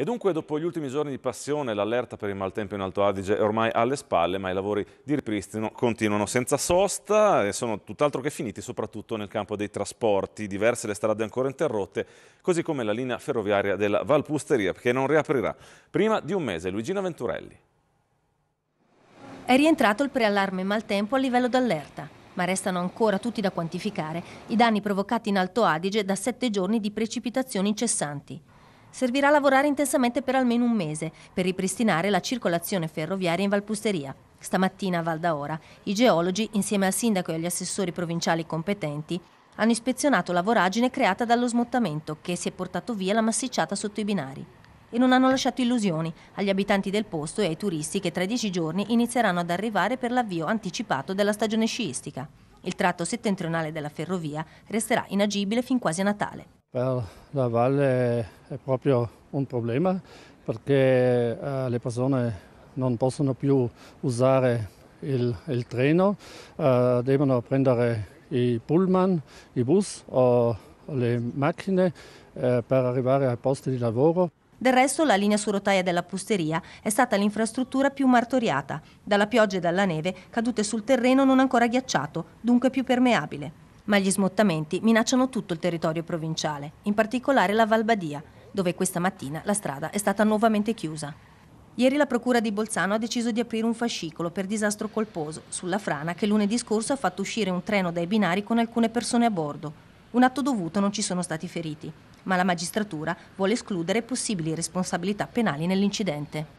E dunque dopo gli ultimi giorni di passione l'allerta per il maltempo in Alto Adige è ormai alle spalle, ma i lavori di ripristino continuano senza sosta e sono tutt'altro che finiti, soprattutto nel campo dei trasporti. Diverse le strade ancora interrotte, così come la linea ferroviaria della Valpusteria, che non riaprirà prima di un mese. Luigina Venturelli. È rientrato il preallarme maltempo a livello d'allerta ma restano ancora tutti da quantificare i danni provocati in Alto Adige da sette giorni di precipitazioni incessanti. Servirà a lavorare intensamente per almeno un mese per ripristinare la circolazione ferroviaria in Valpusteria. Stamattina a Valdaora i geologi, insieme al sindaco e agli assessori provinciali competenti, hanno ispezionato la voragine creata dallo smottamento che si è portato via la massicciata sotto i binari. E non hanno lasciato illusioni agli abitanti del posto e ai turisti che tra dieci giorni inizieranno ad arrivare per l'avvio anticipato della stagione sciistica. Il tratto settentrionale della ferrovia resterà inagibile fin quasi a Natale. Per la valle è proprio un problema perché eh, le persone non possono più usare il, il treno, eh, devono prendere i pullman, i bus o le macchine eh, per arrivare ai posti di lavoro. Del resto la linea su rotaia della Pusteria è stata l'infrastruttura più martoriata, dalla pioggia e dalla neve cadute sul terreno non ancora ghiacciato, dunque più permeabile ma gli smottamenti minacciano tutto il territorio provinciale, in particolare la Valbadia, dove questa mattina la strada è stata nuovamente chiusa. Ieri la Procura di Bolzano ha deciso di aprire un fascicolo per disastro colposo sulla frana che lunedì scorso ha fatto uscire un treno dai binari con alcune persone a bordo. Un atto dovuto non ci sono stati feriti, ma la magistratura vuole escludere possibili responsabilità penali nell'incidente.